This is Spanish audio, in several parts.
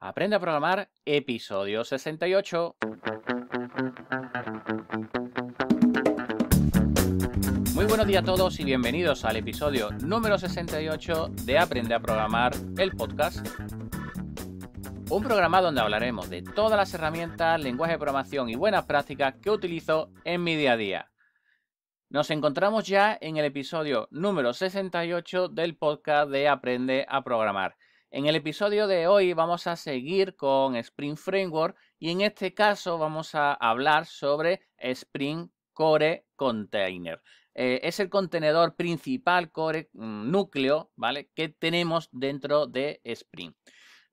Aprende a programar, episodio 68. Muy buenos días a todos y bienvenidos al episodio número 68 de Aprende a programar, el podcast. Un programa donde hablaremos de todas las herramientas, lenguaje de programación y buenas prácticas que utilizo en mi día a día. Nos encontramos ya en el episodio número 68 del podcast de Aprende a programar. En el episodio de hoy vamos a seguir con Spring Framework y en este caso vamos a hablar sobre Spring Core Container. Eh, es el contenedor principal, core mm, núcleo, ¿vale? Que tenemos dentro de Spring.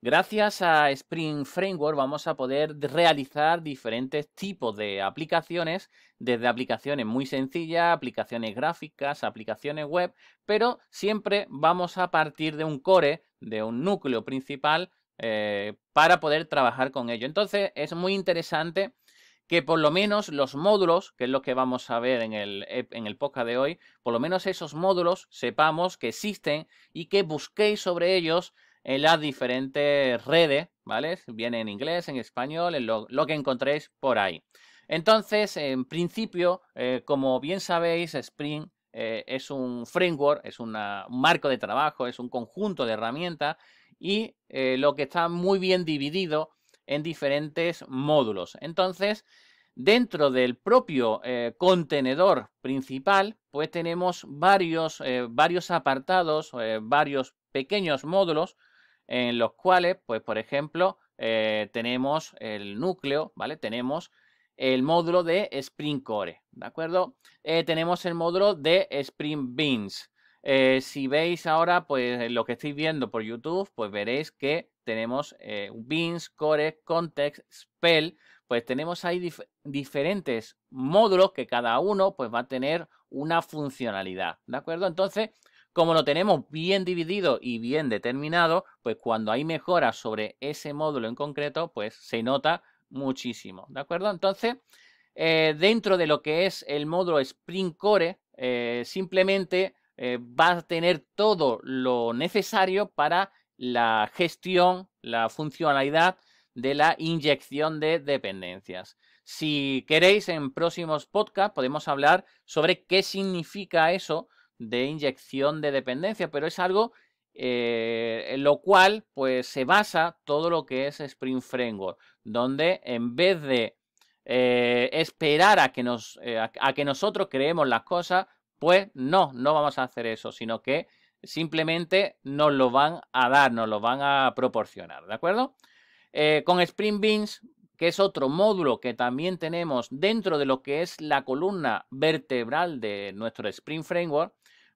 Gracias a Spring Framework vamos a poder realizar diferentes tipos de aplicaciones, desde aplicaciones muy sencillas, aplicaciones gráficas, aplicaciones web, pero siempre vamos a partir de un core de un núcleo principal eh, para poder trabajar con ello. Entonces es muy interesante que por lo menos los módulos, que es lo que vamos a ver en el, eh, en podcast de hoy, por lo menos esos módulos sepamos que existen y que busquéis sobre ellos en las diferentes redes, ¿vale? Viene en inglés, en español, en lo, que encontréis por ahí. Entonces, en principio, eh, como bien sabéis, Spring eh, es un framework, es un marco de trabajo, es un conjunto de herramientas y eh, lo que está muy bien dividido en diferentes módulos. Entonces, dentro del propio eh, contenedor principal, pues tenemos varios, varios apartados, varios pequeños módulos en los cuales, pues por ejemplo, tenemos el núcleo, ¿vale? Tenemos el módulo de Spring Core, ¿de acuerdo? Eh, tenemos el módulo de Spring Beans. Eh, si veis ahora, pues eh, lo que estáis viendo por YouTube, pues veréis que tenemos Beans, Core, Context, Spell, pues tenemos ahí diferentes módulos que cada uno pues va a tener una funcionalidad, ¿de acuerdo? Entonces, como lo tenemos bien dividido y bien determinado, pues cuando hay mejoras sobre ese módulo en concreto, pues se nota muchísimo, ¿de acuerdo? Entonces, eh, dentro de lo que es el módulo Spring Core, eh, simplemente eh, va a tener todo lo necesario para la gestión, la funcionalidad de la inyección de dependencias. Si queréis, en próximos podcasts podemos hablar sobre qué significa eso de inyección de dependencia, pero es algo eh, lo cual pues se basa todo lo que es Spring Framework, donde en vez de eh, esperar a que, eh, a que nosotros creemos las cosas, pues no, no vamos a hacer eso, sino que simplemente nos lo van a dar, nos lo van a proporcionar, ¿de acuerdo? con Spring Beans, que es otro módulo que también tenemos dentro de lo que es la columna vertebral de nuestro Spring Framework,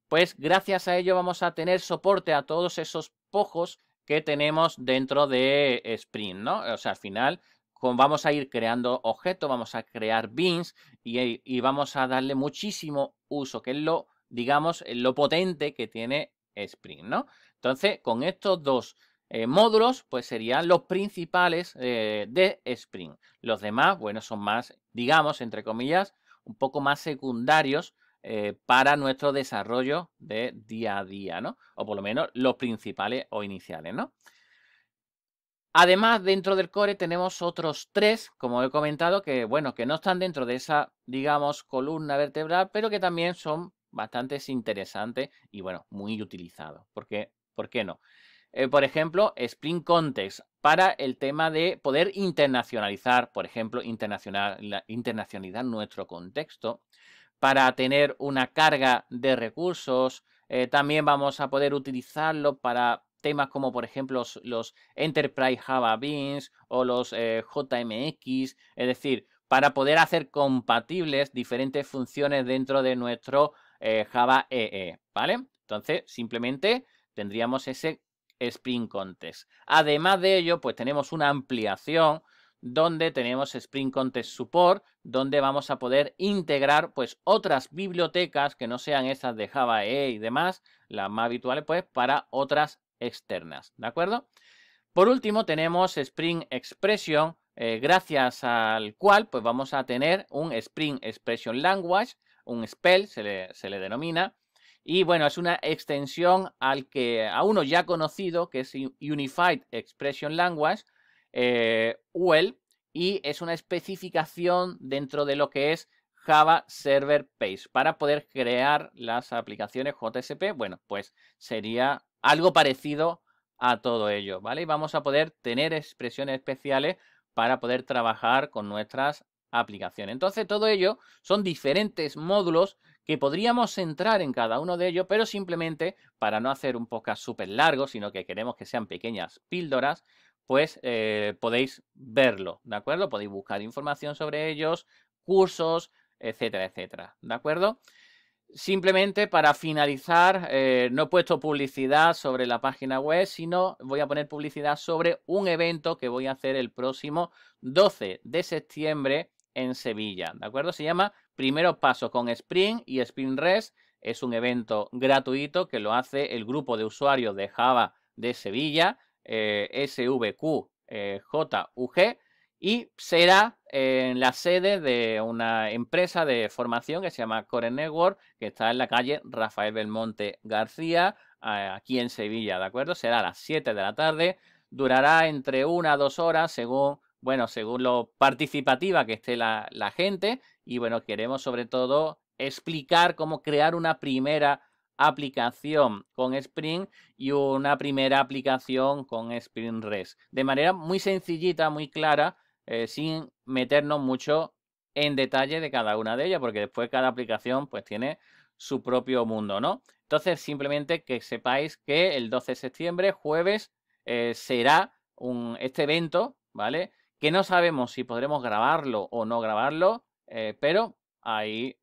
pues gracias a ello vamos a tener soporte a todos esos pojos que tenemos dentro de Spring, ¿no? O sea, al final vamos a ir creando objetos, vamos a crear bins y, vamos a darle muchísimo uso, que es lo, digamos, eh, lo potente que tiene Spring, ¿no? Entonces, con estos dos eh, módulos, pues serían los principales eh, de Spring. Los demás, bueno, son más, digamos, entre comillas, un poco más secundarios eh, para nuestro desarrollo de día a día, ¿no? O por lo menos los principales o iniciales, ¿no? Además, dentro del core tenemos otros tres, como he comentado, que bueno, que no están dentro de esa, digamos, columna vertebral, pero que también son bastante interesantes y bueno, muy utilizados. ¿Por qué no? Eh, por ejemplo, Spring Context para el tema de poder internacionalizar, por ejemplo, internacional, internacionalizar nuestro contexto para tener una carga de recursos. Eh, también vamos a poder utilizarlo para temas como por ejemplo los, Enterprise Java Beans o los eh, JMX, es decir, para poder hacer compatibles diferentes funciones dentro de nuestro eh, Java EE, e, ¿vale? Entonces, simplemente tendríamos ese Spring Contest. Además de ello, pues tenemos una ampliación donde tenemos Spring Contest Support, donde vamos a poder integrar pues otras bibliotecas que no sean esas de Java EE y demás, las más habituales pues para otras externas, ¿de acuerdo? Por último tenemos Spring Expression, eh, gracias al cual pues vamos a tener un Spring Expression Language, un spell se le, se le denomina, y bueno, es una extensión al que a uno ya conocido, que es Unified Expression Language, eh, y es una especificación dentro de lo que es Java Server Page para poder crear las aplicaciones JSP. Bueno, pues sería algo parecido a todo ello, ¿vale? Y vamos a poder tener expresiones especiales para poder trabajar con nuestras aplicaciones. Entonces, todo ello son diferentes módulos que podríamos entrar en cada uno de ellos, pero simplemente para no hacer un podcast súper largo, sino que queremos que sean pequeñas píldoras, pues eh, podéis verlo, ¿de acuerdo? Podéis buscar información sobre ellos, cursos, etcétera, etcétera, ¿de acuerdo? Simplemente para finalizar, eh, no he puesto publicidad sobre la página web, sino voy a poner publicidad sobre un evento que voy a hacer el próximo 12 de septiembre en Sevilla, ¿de acuerdo? Se llama Primeros Pasos con Spring y Spring Rest. Es un evento gratuito que lo hace el grupo de usuarios de Java de Sevilla eh, SVQJUG eh, y será en la sede de una empresa de formación que se llama Core Network, que está en la calle Rafael Belmonte García, aquí en Sevilla, ¿de acuerdo? Será a las 7 de la tarde, durará entre una a dos horas según, bueno, según lo participativa que esté la gente y bueno, queremos sobre todo explicar cómo crear una primera aplicación con Spring y una primera aplicación con Spring REST. De manera muy sencillita, muy clara, eh, sin meternos mucho en detalle de cada una de ellas, porque después cada aplicación pues tiene su propio mundo, ¿no? Entonces, simplemente que sepáis que el 12 de septiembre, jueves, eh, será este evento, ¿vale? Que no sabemos si podremos grabarlo o no grabarlo, eh, pero ahí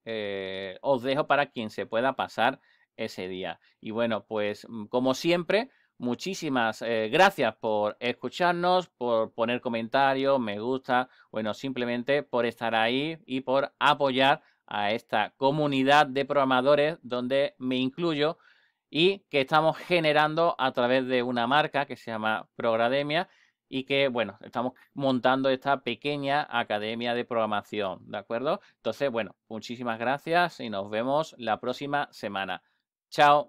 os dejo para quien se pueda pasar ese día. Y bueno, pues mm, como siempre, muchísimas eh, gracias por escucharnos, por poner comentarios, me gusta, bueno, simplemente por estar ahí y por apoyar a esta comunidad de programadores donde me incluyo y que estamos generando a través de una marca que se llama Progrademia y que, bueno, estamos montando esta pequeña academia de programación, ¿de acuerdo? Entonces, bueno, muchísimas gracias y nos vemos la próxima semana. Ciao.